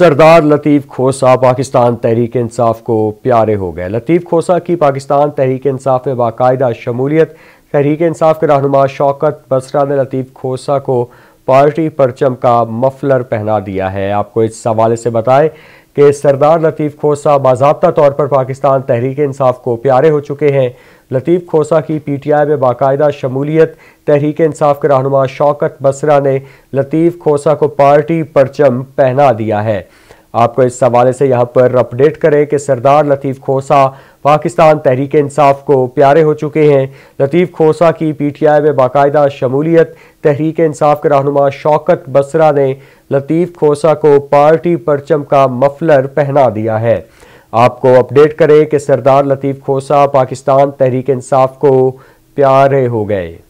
सरदार लतीफ़ खोसा पाकिस्तान तहरीक इंसाफ को प्यारे हो गए लतीफ़ खोसा की पाकिस्तान तहरीक इंसाफ में बाकायदा शमूलियत तहरीक इंसाफ के रहनुमा शौकत बसरा ने लतीफ़ खोसा को पार्टी परचम का मफलर पहना दिया है आपको इस हवाले से बताएं कि सरदार लतीफ़ खोसा बाबा तौर पर पाकिस्तान तहरीक इंसाफ को प्यारे हो चुके हैं लतीफ़ खोसा की पी टी आई में बाकायदा शमूलियत तहरीक इंसाफ के रहनुमा शौकत बसरा ने लतीफ़ खोसा को पार्टी परचम पहना दिया है आपको इस हवाले से यहाँ पर अपडेट करें कि सरदार लतीफ़ खोसा पाकिस्तान तहरीक इंसाफ को प्यारे हो चुके हैं लतीफ़ खोसा की पी टी आई में बाकायदा शमूलियत तहरीक इंसाफ के रहनुमा शौकत बसरा ने लतीफ़ खोसा को पार्टी परचम का मफलर पहना दिया है आपको अपडेट करें कि सरदार लतीफ़ खोसा पाकिस्तान तहरीक इंसाफ को प्यारे हो गए